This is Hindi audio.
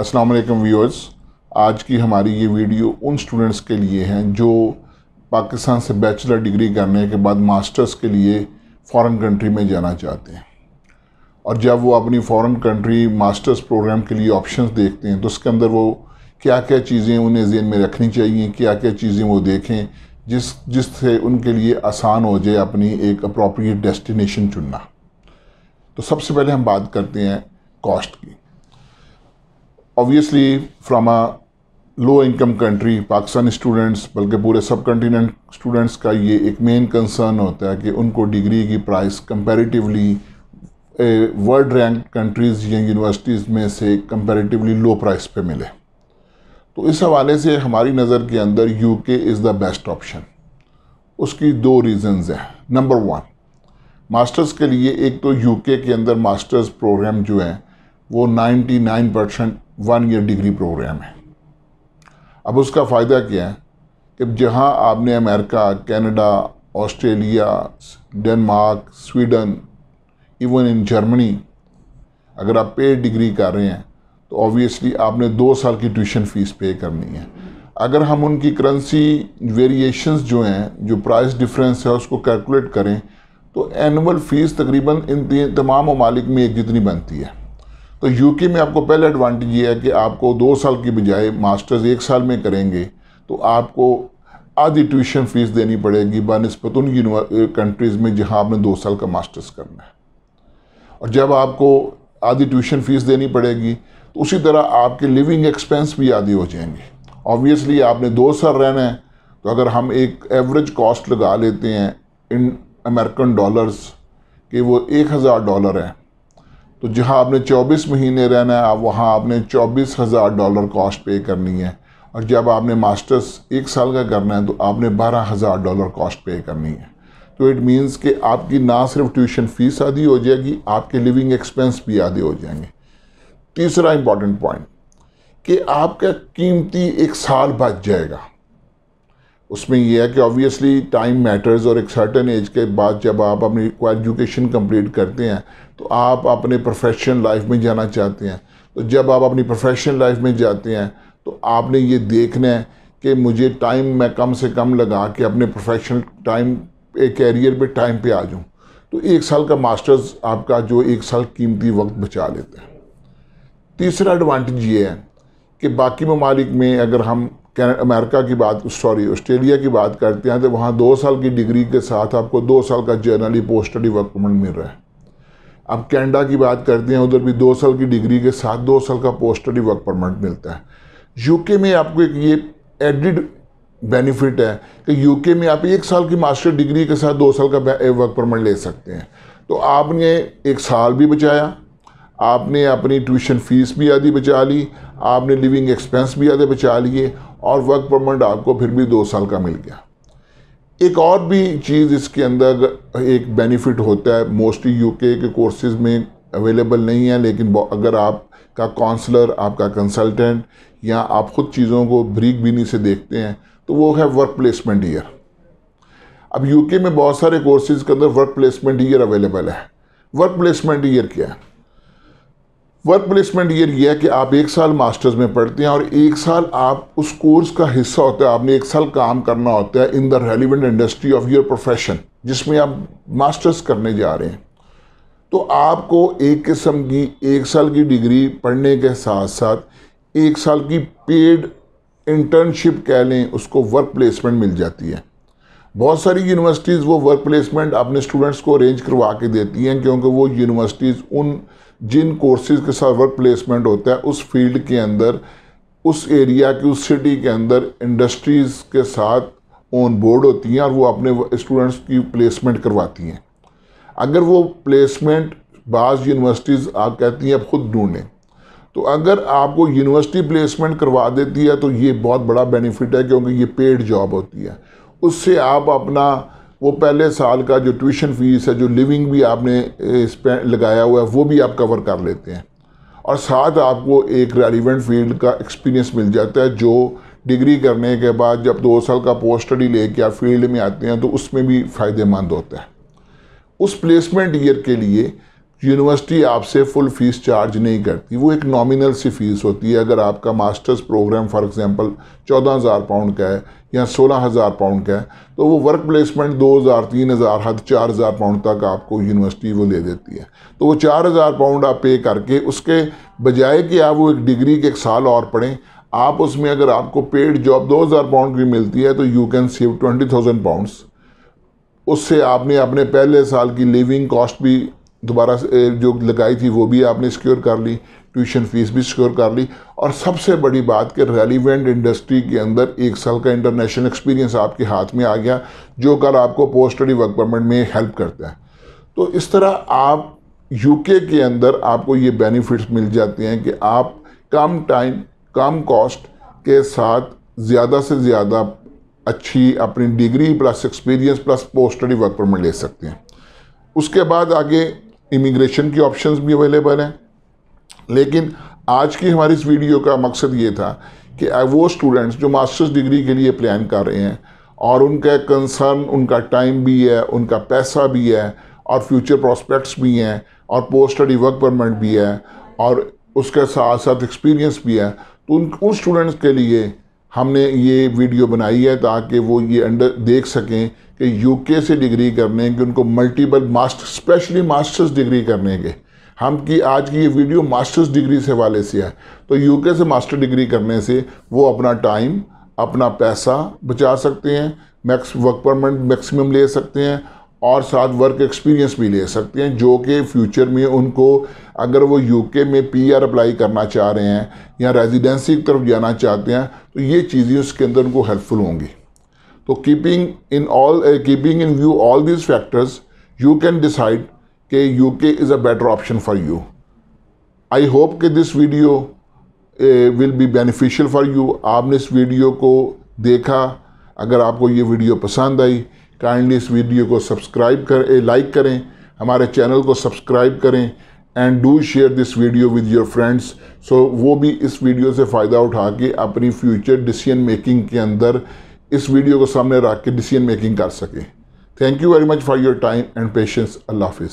अस्सलाम वालेकुम व्यूअर्स आज की हमारी ये वीडियो उन स्टूडेंट्स के लिए हैं जो पाकिस्तान से बैचलर डिग्री करने के बाद मास्टर्स के लिए फ़ॉरेन कंट्री में जाना चाहते हैं और जब वो अपनी फ़ॉरेन कंट्री मास्टर्स प्रोग्राम के लिए ऑप्शन देखते हैं तो उसके अंदर वो क्या क्या चीज़ें उन्हें जेन में रखनी चाहिए क्या क्या चीज़ें वो देखें जिस जिससे उनके लिए आसान हो जाए अपनी एक अप्रोप्रिएट डेस्टिनेशन चुनना तो सबसे पहले हम बात करते हैं कॉस्ट की obviously from a low income country Pakistani students बल्कि पूरे सब कंटिनेंट स्टूडेंट्स का ये एक मेन कंसर्न होता है कि उनको डिग्री की price comparatively world rank countries या यूनिवर्सिटीज़ में से कंपेरेटिवली लो प्राइस पे मिले तो इस हवाले से हमारी नज़र के अंदर you UK is the best option उसकी दो रीज़न्स हैं नंबर वन मास्टर्स के लिए एक तो यू के अंदर मास्टर्स प्रोग्राम जो हैं वो 99 percent one year degree program है अब उसका फ़ायदा क्या है कि जहाँ आपने America Canada Australia Denmark Sweden even in Germany अगर आप पेड डिग्री कर रहे हैं तो ऑब्वियसली आपने दो साल की ट्यूशन फ़ीस पे करनी है अगर हम उनकी करेंसी वेरिएशंस जो हैं जो प्राइस डिफरेंस है उसको कैलकुलेट करें तो एनुअल फ़ीस तकरीबन इन तमाम ममालिक में एक जितनी बनती है तो यूके में आपको पहला एडवांटेज ये है कि आपको दो साल की बजाय मास्टर्स एक साल में करेंगे तो आपको आधी ट्यूशन फ़ीस देनी पड़ेगी बनस्पत उन कंट्रीज़ में जहाँ आपने दो साल का मास्टर्स करना है और जब आपको आधी ट्यूशन फ़ीस देनी पड़ेगी तो उसी तरह आपके लिविंग एक्सपेंस भी आधी हो जाएंगे ऑब्वियसली आपने दो साल रहना है तो अगर हम एक एवरेज कॉस्ट लगा लेते हैं इन अमेरिकन डॉलर्स कि वो एक हज़ार डॉलर है तो जहाँ आपने 24 महीने रहना है आप वहाँ आपने चौबीस हज़ार डॉलर कॉस्ट पे करनी है और जब आपने मास्टर्स एक साल का करना है तो आपने बारह हज़ार डॉलर कॉस्ट पे करनी है तो इट मीन्स कि आपकी ना सिर्फ ट्यूशन फ़ीस आधी हो जाएगी आपके लिविंग एक्सपेंस भी आधे हो जाएंगे तीसरा इम्पॉर्टेंट पॉइंट कि आपका कीमती एक साल बच जाएगा उसमें यह है कि ऑब्वियसली टाइम मैटर्स और एक सर्टन एज के बाद जब आप अपनी एजुकेशन कंप्लीट करते हैं तो आप अपने प्रोफेशनल लाइफ में जाना चाहते हैं तो जब आप अपनी प्रोफेशनल लाइफ में जाते हैं तो आपने ये देखना है कि मुझे टाइम मैं कम से कम लगा के अपने प्रोफेशनल टाइम एक कैरियर पे टाइम पे आ जाऊँ तो एक साल का मास्टर्स आपका जो एक साल कीमती वक्त बचा लेते हैं तीसरा एडवांटेज ये है कि बाकी ममालिक में अगर हम अमेरिका की बात सॉरी ऑस्ट्रेलिया की बात करते हैं तो वहाँ दो साल की डिग्री के साथ आपको दो साल का generally post study work permit मिल रहा है अब कैनेडा की बात करते हैं उधर भी दो साल की डिग्री के साथ दो साल का पोस्ट स्टडी वर्क परमिट मिलता है यूके में आपको एक ये एडिड बेनिफिट है कि यूके में आप एक साल की मास्टर डिग्री के साथ दो साल का वर्क परमिट ले सकते हैं तो आपने एक साल भी बचाया आपने अपनी ट्यूशन फीस भी आधी बचा ली आपने लिविंग एक्सपेंस भी आधे बचा लिए और वर्क परमिट आपको फिर भी दो साल का मिल गया एक और भी चीज़ इसके अंदर एक बेनिफिट होता है मोस्टली यूके के कोर्सेज में अवेलेबल नहीं है लेकिन अगर आप का काउंसलर आपका कंसल्टेंट या आप ख़ुद चीज़ों को ब्रीक बीनी से देखते हैं तो वो है वर्क प्लेसमेंट ईयर अब यूके में बहुत सारे कोर्सेज के अंदर वर्क प्लेसमेंट ईयर अवेलेबल है वर्क प्लेसमेंट ईयर क्या है वर्क प्लेसमेंट ये है कि आप एक साल मास्टर्स में पढ़ते हैं और एक साल आप उस कोर्स का हिस्सा होता है आपने एक साल काम करना होता है in the relevant industry of your profession जिसमें आप मास्टर्स करने जा रहे हैं तो आपको एक किस्म की एक साल की डिग्री पढ़ने के साथ साथ एक साल की पेड इंटर्नशिप कह लें उसको वर्क प्लेसमेंट मिल जाती है बहुत सारी यूनिवर्सिटीज़ वो वर्क प्लेसमेंट अपने स्टूडेंट्स को अरेंज करवा के देती हैं क्योंकि वो यूनिवर्सिटीज़ उन जिन कोर्सेज़ के साथ वर्क प्लेसमेंट होता है उस फील्ड के अंदर उस एरिया की उस सिटी के अंदर इंडस्ट्रीज़ के साथ ऑन बोर्ड होती हैं और वो अपने स्टूडेंट्स की प्लेसमेंट करवाती हैं अगर वो प्लेसमेंट बाज़ यूनिवर्सिटीज़ आप कहती हैं आप खुद ढूंढें तो अगर आपको यूनिवर्सिटी प्लेसमेंट करवा देती है तो ये बहुत बड़ा बेनिफिट है क्योंकि ये पेड जॉब होती है उससे आप अपना वो पहले साल का जो ट्यूशन फ़ीस है जो लिविंग भी आपने लगाया हुआ है वो भी आप कवर कर लेते हैं और साथ आपको एक रेलिवेंट फील्ड का एक्सपीरियंस मिल जाता है जो डिग्री करने के बाद जब दो साल का पोस्ट स्टडी लेके आप फील्ड में आते हैं तो उसमें भी फ़ायदेमंद होता है उस प्लेसमेंट ईयर के लिए यूनिवर्सिटी आपसे फुल फीस चार्ज नहीं करती वो एक नॉमिनल सी फीस होती है अगर आपका मास्टर्स प्रोग्राम फॉर एग्जांपल चौदह हज़ार पाउंड का है या सोलह हज़ार पाउंड का है तो वो वर्क प्लेसमेंट दो हज़ार तीन हज़ार हद चार हज़ार पाउंड तक आपको यूनिवर्सिटी वो ले देती है तो वो चार हज़ार पाउंड आप पे करके उसके बजाय कि आप वो एक डिग्री के एक साल और पढ़ें आप उसमें अगर आपको पेड जॉब दो हज़ार पाउंड की मिलती है तो you can save twenty thousand pounds उससे आपने अपने पहले साल की लिविंग कॉस्ट भी दोबारा जो लगाई थी वो भी आपने सिक्योर कर ली ट्यूशन फीस भी सिक्योर कर ली और सबसे बड़ी बात कि रेलिवेंट इंडस्ट्री के अंदर एक साल का इंटरनेशनल एक्सपीरियंस आपके हाथ में आ गया जो कर आपको पोस्ट स्टडी वर्क परमिट में हेल्प करता है तो इस तरह आप यूके के अंदर आपको ये बेनिफिट्स मिल जाते हैं कि आप कम टाइम कम कॉस्ट के साथ ज़्यादा से ज़्यादा अच्छी अपनी degree plus experience plus post study work permit ले सकते हैं उसके बाद आगे इमिग्रेशन की ऑप्शंस भी अवेलेबल हैं लेकिन आज की हमारी इस वीडियो का मकसद ये था कि वो स्टूडेंट्स जो मास्टर्स डिग्री के लिए प्लान कर रहे हैं और उनका कंसर्न उनका टाइम भी है उनका पैसा भी है और फ्यूचर प्रॉस्पेक्ट्स भी हैं और पोस्ट स्टडी वर्क परमिट भी है और उसके साथ साथ एक्सपीरियंस भी है तो उन उन स्टूडेंट्स के लिए हमने ये वीडियो बनाई है ताकि वो ये अंडर देख सकें कि यूके से डिग्री करने के उनको multiple master specially masters degree करने के हम की आज की ये वीडियो मास्टर्स डिग्री से वाले से है तो यूके से मास्टर डिग्री करने से वो अपना टाइम अपना पैसा बचा सकते हैं मैक्स वर्क परमिट मैक्सिमम ले सकते हैं और साथ वर्क एक्सपीरियंस भी ले सकते हैं जो कि फ्यूचर में उनको अगर वो यूके में पीआर अप्लाई करना चाह रहे हैं या रेजिडेंसी की तरफ जाना चाहते हैं तो ये चीज़ें उसके अंदर उनको हेल्पफुल होंगी तो keeping in all keeping in view all these factors you can decide कि UK is a better option for you I hope कि this video will be beneficial for you आपने इस वीडियो को देखा अगर आपको ये वीडियो पसंद आई काइंडली इस वीडियो को सब्सक्राइब कर लाइक करें हमारे चैनल को सब्सक्राइब करें and do share this video with your friends so वो भी इस वीडियो से फ़ायदा उठा के अपनी फ्यूचर डिसीजन मेकिंग के अंदर इस वीडियो को सामने रख के डिसीजन मेकिंग कर सकें thank you very much for your time and patience अल्लाह हाफिज़